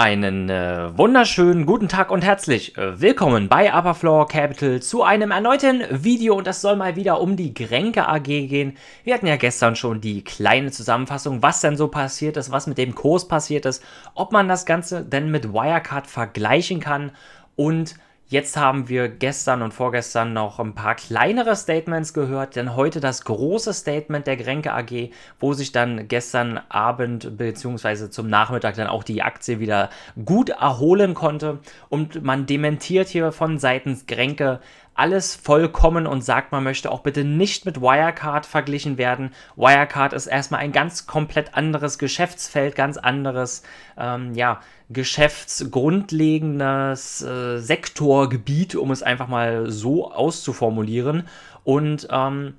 Einen äh, wunderschönen guten Tag und herzlich äh, willkommen bei Upperfloor Capital zu einem erneuten Video und das soll mal wieder um die Gränke AG gehen. Wir hatten ja gestern schon die kleine Zusammenfassung, was denn so passiert ist, was mit dem Kurs passiert ist, ob man das Ganze denn mit Wirecard vergleichen kann und Jetzt haben wir gestern und vorgestern noch ein paar kleinere Statements gehört, denn heute das große Statement der Grenke AG, wo sich dann gestern Abend bzw. zum Nachmittag dann auch die Aktie wieder gut erholen konnte und man dementiert hier von seitens Grenke alles vollkommen und sagt, man möchte auch bitte nicht mit Wirecard verglichen werden. Wirecard ist erstmal ein ganz komplett anderes Geschäftsfeld, ganz anderes, ähm, ja, geschäftsgrundlegendes äh, Sektorgebiet, um es einfach mal so auszuformulieren. Und ähm,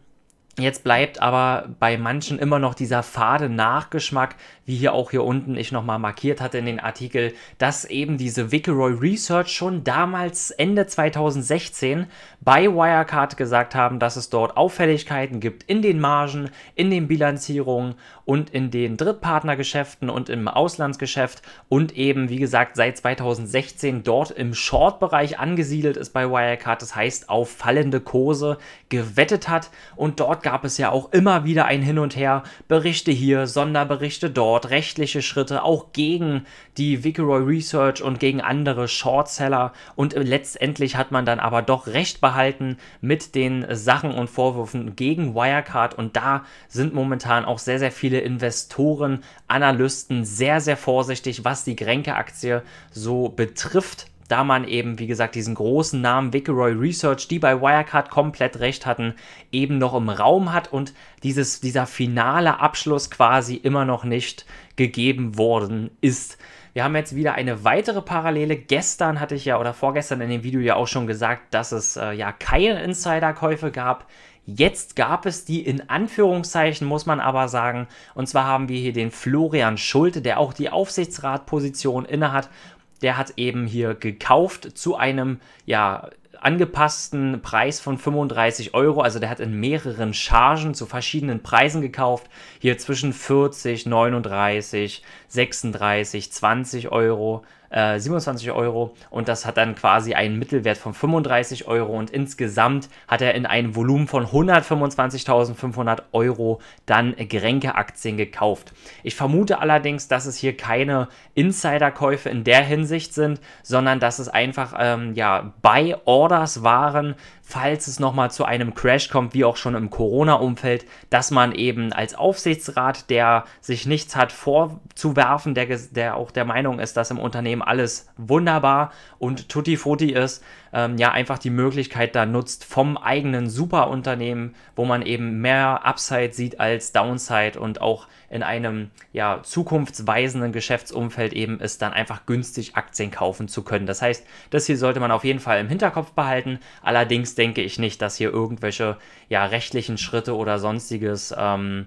Jetzt bleibt aber bei manchen immer noch dieser fade Nachgeschmack, wie hier auch hier unten ich nochmal markiert hatte in den Artikel, dass eben diese Viceroy Research schon damals Ende 2016 bei Wirecard gesagt haben, dass es dort Auffälligkeiten gibt in den Margen, in den Bilanzierungen und in den Drittpartnergeschäften und im Auslandsgeschäft und eben, wie gesagt, seit 2016 dort im Short-Bereich angesiedelt ist bei Wirecard. Das heißt, auf fallende Kurse gewettet hat. Und dort gab es ja auch immer wieder ein Hin und Her. Berichte hier, Sonderberichte dort, rechtliche Schritte auch gegen die Viceroy Research und gegen andere Shortseller. Und letztendlich hat man dann aber doch recht behalten mit den Sachen und Vorwürfen gegen Wirecard. Und da sind momentan auch sehr, sehr viele viele Investoren, Analysten sehr, sehr vorsichtig, was die Grenke-Aktie so betrifft da man eben, wie gesagt, diesen großen Namen Vickeroy Research, die bei Wirecard komplett recht hatten, eben noch im Raum hat und dieses, dieser finale Abschluss quasi immer noch nicht gegeben worden ist. Wir haben jetzt wieder eine weitere Parallele. Gestern hatte ich ja oder vorgestern in dem Video ja auch schon gesagt, dass es äh, ja keine Insider-Käufe gab. Jetzt gab es die in Anführungszeichen, muss man aber sagen. Und zwar haben wir hier den Florian Schulte, der auch die Aufsichtsratposition innehat. Der hat eben hier gekauft zu einem, ja, angepassten Preis von 35 Euro. Also der hat in mehreren Chargen zu verschiedenen Preisen gekauft. Hier zwischen 40, 39, 36, 20 Euro, äh, 27 Euro und das hat dann quasi einen Mittelwert von 35 Euro und insgesamt hat er in einem Volumen von 125.500 Euro dann Getränkeaktien gekauft. Ich vermute allerdings, dass es hier keine Insiderkäufe in der Hinsicht sind, sondern dass es einfach ähm, ja Buy Orders waren, falls es nochmal zu einem Crash kommt, wie auch schon im Corona-Umfeld, dass man eben als Aufsichtsrat, der sich nichts hat vorzuwerfen, werfen, der, der auch der Meinung ist, dass im Unternehmen alles wunderbar und tutti frutti ist, ähm, ja einfach die Möglichkeit da nutzt vom eigenen Superunternehmen, wo man eben mehr Upside sieht als Downside und auch in einem ja zukunftsweisenden Geschäftsumfeld eben ist dann einfach günstig Aktien kaufen zu können. Das heißt, das hier sollte man auf jeden Fall im Hinterkopf behalten. Allerdings denke ich nicht, dass hier irgendwelche ja rechtlichen Schritte oder sonstiges ähm,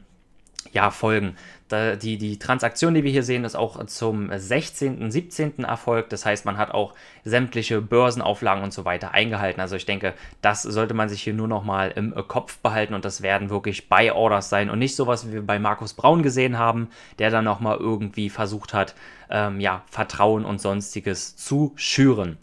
ja, Folgen. Da, die, die Transaktion, die wir hier sehen, ist auch zum 16., 17. erfolgt. Das heißt, man hat auch sämtliche Börsenauflagen und so weiter eingehalten. Also ich denke, das sollte man sich hier nur noch mal im Kopf behalten und das werden wirklich Buy-Orders sein und nicht sowas, wie wir bei Markus Braun gesehen haben, der dann noch mal irgendwie versucht hat, ähm, ja, Vertrauen und sonstiges zu schüren.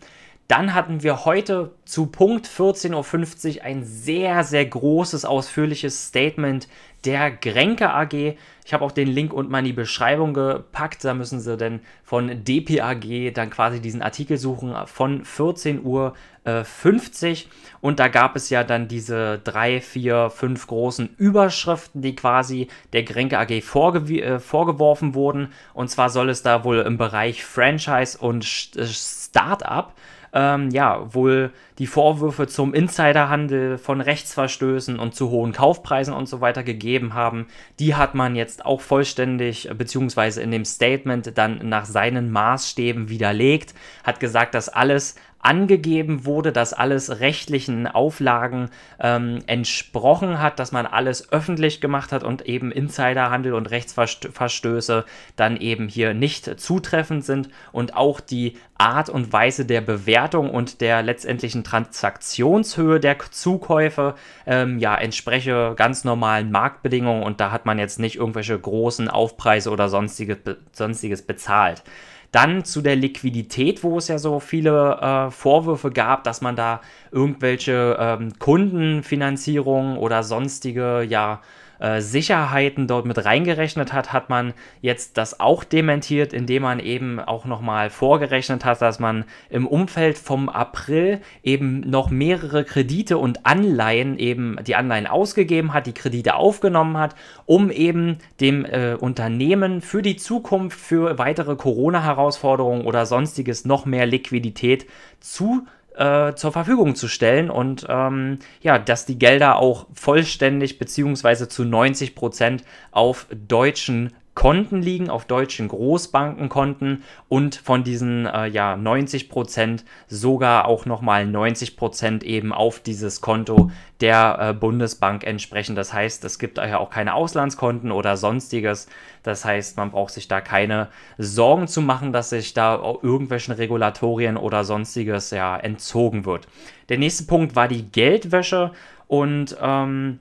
Dann hatten wir heute zu Punkt 14.50 Uhr ein sehr, sehr großes, ausführliches Statement der Grenke AG. Ich habe auch den Link unten mal in die Beschreibung gepackt. Da müssen Sie dann von DPAG dann quasi diesen Artikel suchen von 14.50 Uhr. Äh, und da gab es ja dann diese drei, vier, fünf großen Überschriften, die quasi der Grenke AG vorge äh, vorgeworfen wurden. Und zwar soll es da wohl im Bereich Franchise und äh, Startup ähm, ja, wohl die Vorwürfe zum Insiderhandel von Rechtsverstößen und zu hohen Kaufpreisen und so weiter gegeben haben. Die hat man jetzt auch vollständig, äh, beziehungsweise in dem Statement dann nach seinen Maßstäben widerlegt, hat gesagt, dass alles angegeben wurde, dass alles rechtlichen Auflagen ähm, entsprochen hat, dass man alles öffentlich gemacht hat und eben Insiderhandel und Rechtsverstöße dann eben hier nicht zutreffend sind und auch die Art und Weise der Bewertung und der letztendlichen Transaktionshöhe der Zukäufe ähm, ja entspreche ganz normalen Marktbedingungen und da hat man jetzt nicht irgendwelche großen Aufpreise oder sonstiges, sonstiges bezahlt. Dann zu der Liquidität, wo es ja so viele äh, Vorwürfe gab, dass man da irgendwelche ähm, Kundenfinanzierung oder sonstige ja äh, Sicherheiten dort mit reingerechnet hat, hat man jetzt das auch dementiert, indem man eben auch nochmal vorgerechnet hat, dass man im Umfeld vom April eben noch mehrere Kredite und Anleihen eben die Anleihen ausgegeben hat, die Kredite aufgenommen hat, um eben dem äh, Unternehmen für die Zukunft, für weitere Corona-Herausforderungen oder sonstiges noch mehr Liquidität zu äh, zur Verfügung zu stellen und ähm, ja, dass die Gelder auch vollständig bzw. zu 90 Prozent auf deutschen Konten liegen, auf deutschen Großbankenkonten und von diesen äh, ja, 90 Prozent sogar auch nochmal 90 Prozent eben auf dieses Konto der äh, Bundesbank entsprechen. Das heißt, es gibt daher auch keine Auslandskonten oder sonstiges. Das heißt, man braucht sich da keine Sorgen zu machen, dass sich da irgendwelchen Regulatorien oder sonstiges ja entzogen wird. Der nächste Punkt war die Geldwäsche und ähm,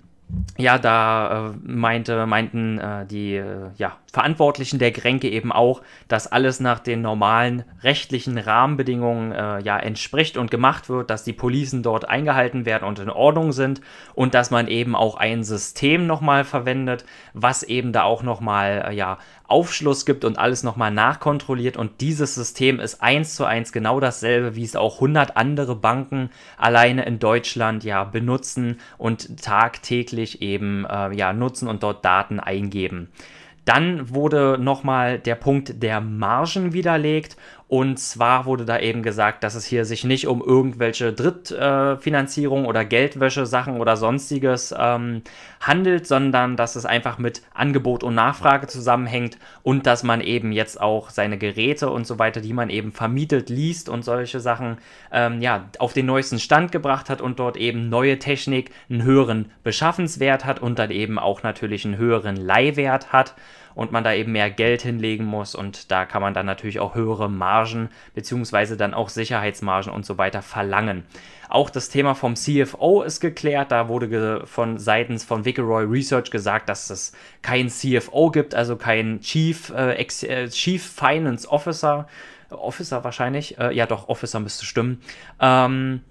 ja, da äh, meinte, meinten äh, die äh, ja, Verantwortlichen der Gränke eben auch, dass alles nach den normalen rechtlichen Rahmenbedingungen äh, ja entspricht und gemacht wird, dass die Policen dort eingehalten werden und in Ordnung sind und dass man eben auch ein System nochmal verwendet, was eben da auch nochmal äh, ja Aufschluss gibt und alles nochmal nachkontrolliert. Und dieses System ist eins zu eins genau dasselbe, wie es auch 100 andere Banken alleine in Deutschland ja benutzen und tagtäglich eben äh, ja nutzen und dort Daten eingeben. Dann wurde nochmal der Punkt der Margen widerlegt und zwar wurde da eben gesagt, dass es hier sich nicht um irgendwelche Drittfinanzierung äh, oder Geldwäsche-Sachen oder sonstiges ähm, handelt, sondern dass es einfach mit Angebot und Nachfrage zusammenhängt und dass man eben jetzt auch seine Geräte und so weiter, die man eben vermietet, liest und solche Sachen, ähm, ja, auf den neuesten Stand gebracht hat und dort eben neue Technik einen höheren Beschaffenswert hat und dann eben auch natürlich einen höheren Leihwert hat und man da eben mehr Geld hinlegen muss und da kann man dann natürlich auch höhere Margen beziehungsweise dann auch Sicherheitsmargen und so weiter verlangen. Auch das Thema vom CFO ist geklärt. Da wurde von seitens von Vickeroy Research gesagt, dass es keinen CFO gibt, also keinen Chief, äh, äh, Chief Finance Officer. Officer wahrscheinlich. Äh, ja, doch, Officer müsste stimmen. Ähm,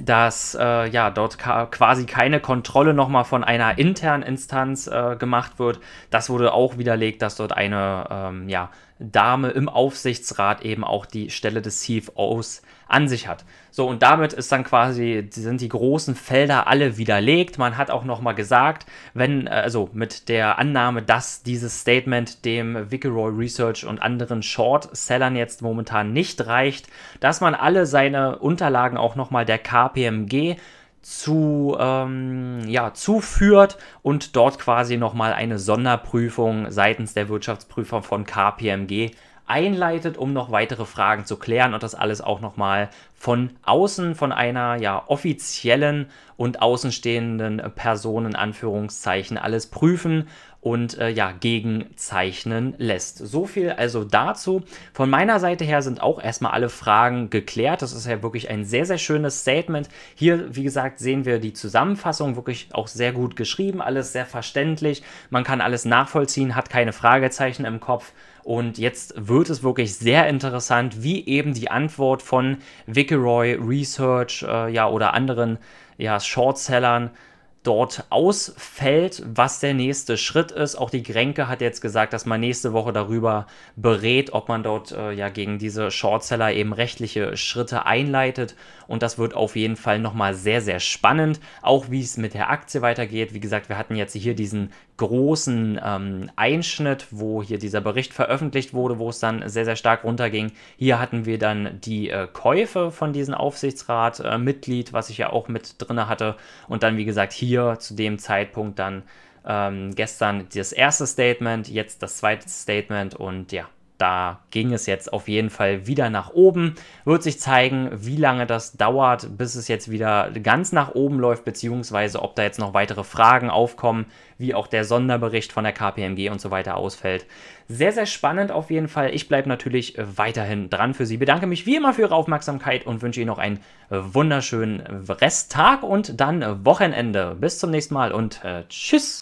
dass äh, ja dort quasi keine Kontrolle nochmal von einer internen Instanz äh, gemacht wird. Das wurde auch widerlegt, dass dort eine ähm, ja, Dame im Aufsichtsrat eben auch die Stelle des CFOs an sich hat. So, und damit ist dann quasi, sind die großen Felder alle widerlegt. Man hat auch nochmal gesagt, wenn, äh, also mit der Annahme, dass dieses Statement dem Vickeroy Research und anderen Short-Sellern jetzt momentan nicht reicht, dass man alle seine Unterlagen auch nochmal der KPMG zu, ähm, ja, zuführt und dort quasi nochmal eine Sonderprüfung seitens der Wirtschaftsprüfer von KPMG einleitet, um noch weitere Fragen zu klären und das alles auch nochmal von außen, von einer ja offiziellen und außenstehenden Person in Anführungszeichen alles prüfen und äh, ja gegenzeichnen lässt. So viel also dazu. Von meiner Seite her sind auch erstmal alle Fragen geklärt. Das ist ja wirklich ein sehr sehr schönes Statement. Hier wie gesagt sehen wir die Zusammenfassung wirklich auch sehr gut geschrieben, alles sehr verständlich. Man kann alles nachvollziehen, hat keine Fragezeichen im Kopf. Und jetzt wird es wirklich sehr interessant, wie eben die Antwort von Vic McElroy Research äh, ja, oder anderen ja, Shortsellern dort ausfällt, was der nächste Schritt ist. Auch die Grenke hat jetzt gesagt, dass man nächste Woche darüber berät, ob man dort äh, ja gegen diese Shortseller eben rechtliche Schritte einleitet. Und das wird auf jeden Fall nochmal sehr, sehr spannend. Auch wie es mit der Aktie weitergeht. Wie gesagt, wir hatten jetzt hier diesen großen ähm, Einschnitt, wo hier dieser Bericht veröffentlicht wurde, wo es dann sehr, sehr stark runterging. Hier hatten wir dann die äh, Käufe von diesem Aufsichtsrat-Mitglied, äh, was ich ja auch mit drin hatte. Und dann, wie gesagt, hier zu dem Zeitpunkt dann ähm, gestern das erste Statement, jetzt das zweite Statement und ja, da ging es jetzt auf jeden Fall wieder nach oben. Wird sich zeigen, wie lange das dauert, bis es jetzt wieder ganz nach oben läuft, beziehungsweise ob da jetzt noch weitere Fragen aufkommen, wie auch der Sonderbericht von der KPMG und so weiter ausfällt. Sehr, sehr spannend auf jeden Fall. Ich bleibe natürlich weiterhin dran für Sie. Bedanke mich wie immer für Ihre Aufmerksamkeit und wünsche Ihnen noch einen wunderschönen Resttag und dann Wochenende. Bis zum nächsten Mal und äh, tschüss.